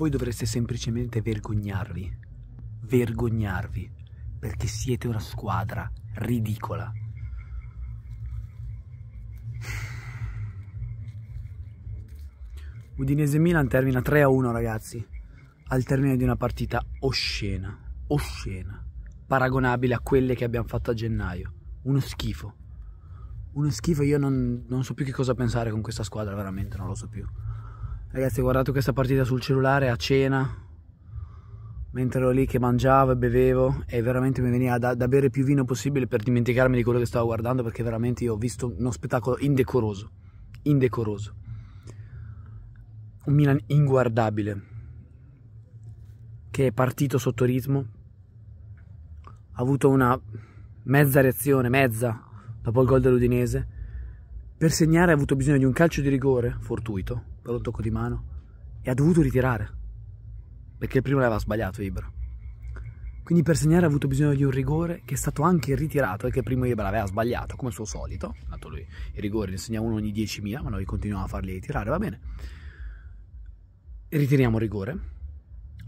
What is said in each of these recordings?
Voi dovreste semplicemente vergognarvi. Vergognarvi. Perché siete una squadra ridicola. Udinese Milan termina 3-1 ragazzi, al termine di una partita oscena, oscena, paragonabile a quelle che abbiamo fatto a gennaio, uno schifo, uno schifo, io non, non so più che cosa pensare con questa squadra veramente, non lo so più. Ragazzi, ho guardato questa partita sul cellulare a cena, mentre ero lì che mangiavo e bevevo e veramente mi veniva da, da, bere più vino possibile per dimenticarmi di quello che stavo guardando perché veramente io ho visto uno spettacolo indecoroso, indecoroso. Un Milan inguardabile che è partito sotto ritmo, ha avuto una mezza reazione, mezza, dopo il gol dell'Udinese per segnare ha avuto bisogno di un calcio di rigore fortuito per un tocco di mano e ha dovuto ritirare perché il primo l'aveva sbagliato Ibra. Quindi per segnare ha avuto bisogno di un rigore che è stato anche ritirato perché il primo Ibra l'aveva sbagliato come al suo solito, tanto lui i rigori ne segna uno ogni 10.000 ma noi continuiamo a farli ritirare, va bene. E ritiriamo il rigore,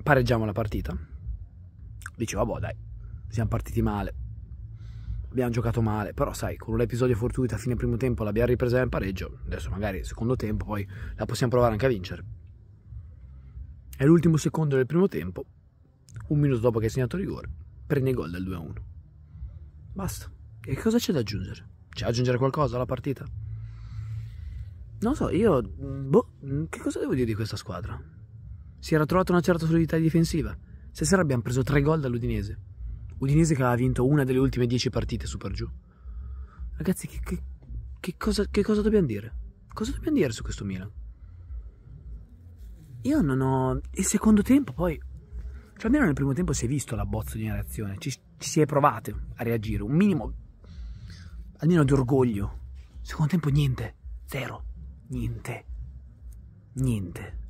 pareggiamo la partita, dicevo, vabbè dai, siamo partiti male, abbiamo giocato male, però sai, con un episodio fortuito a fine primo tempo l'abbiamo ripresa in pareggio, adesso magari secondo tempo poi la possiamo provare anche a vincere. È l'ultimo secondo del primo tempo, un minuto dopo che hai segnato il rigore, prende il gol del 2-1. Basta. E cosa c'è da aggiungere? C'è da aggiungere qualcosa alla partita? Non so, io... Boh, che cosa devo dire di questa squadra? Si era trovata una certa solidità difensiva. Stasera abbiamo preso tre gol dall'Udinese Udinese che ha vinto una delle ultime dieci partite super giù. Ragazzi, che, che, che, cosa, che cosa dobbiamo dire? Cosa dobbiamo dire su questo Milan? Io non ho... Il secondo tempo poi... Cioè almeno nel primo tempo si è visto l'abbozzo di una reazione. Ci, ci si è provate a reagire. Un minimo... Almeno di orgoglio. Secondo tempo niente. Zero. Niente. Niente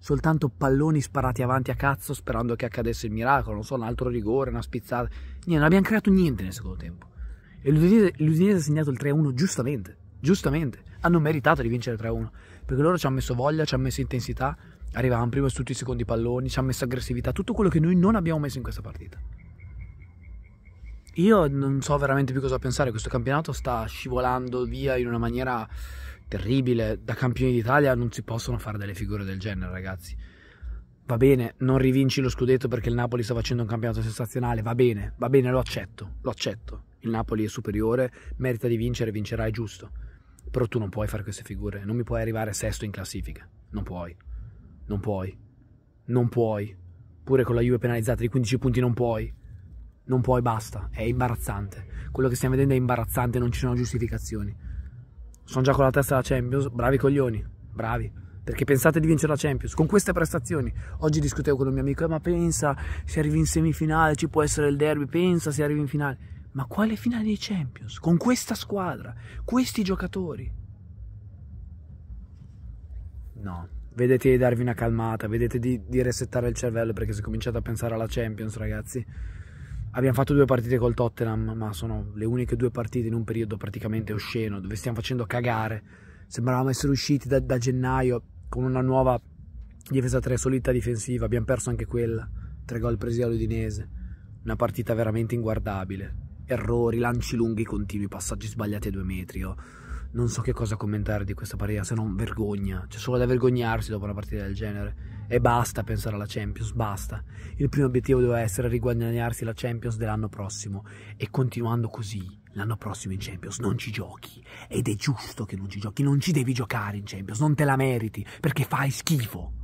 soltanto palloni sparati avanti a cazzo sperando che accadesse il miracolo, non so, un altro rigore, una spizzata. Niente, non abbiamo creato niente nel secondo tempo. E l'Udinese ha segnato il 3-1 giustamente, giustamente. Hanno meritato di vincere il 3-1, perché loro ci hanno messo voglia, ci hanno messo intensità, arrivavano prima su tutti i secondi palloni, ci hanno messo aggressività, tutto quello che noi non abbiamo messo in questa partita. Io non so veramente più cosa pensare, questo campionato sta scivolando via in una maniera terribile, da campione d'Italia non si possono fare delle figure del genere, ragazzi. Va bene, non rivinci lo scudetto perché il Napoli sta facendo un campionato sensazionale, va bene, va bene, lo accetto, lo accetto. Il Napoli è superiore, merita di vincere, vincerà, è giusto. Però tu non puoi fare queste figure, non mi puoi arrivare sesto in classifica, non puoi, non puoi, non puoi. Pure con la Juve penalizzata di 15 punti non puoi, non puoi, basta, è imbarazzante. Quello che stiamo vedendo è imbarazzante, non ci sono giustificazioni sono già con la testa della Champions, bravi coglioni, bravi. Perché pensate di vincere la Champions con queste prestazioni? Oggi discutevo con un mio amico, eh, ma pensa se arrivi in semifinale, ci può essere il derby, pensa se arrivi in finale. Ma quale finale di Champions? Con questa squadra, questi giocatori? No, vedete di darvi una calmata, vedete di, di resettare il cervello perché se cominciate a pensare alla Champions, ragazzi, Abbiamo fatto due partite col Tottenham, ma sono le uniche due partite in un periodo praticamente osceno, dove stiamo facendo cagare. Sembravamo essere usciti da, da gennaio con una nuova difesa 3 solita difensiva, abbiamo perso anche quella, tre gol presi all'Udinese, una partita veramente inguardabile. Errori, lanci lunghi continui, passaggi sbagliati a due metri. Io non so che cosa commentare di questa partita, se non vergogna. C'è cioè, solo da vergognarsi dopo una partita del genere e basta pensare alla Champions, basta. Il primo obiettivo doveva essere riguadagnarsi la Champions dell'anno prossimo. E continuando così, l'anno prossimo in Champions non ci giochi. Ed è giusto che non ci giochi, non ci devi giocare in Champions, non te la meriti, perché fai schifo.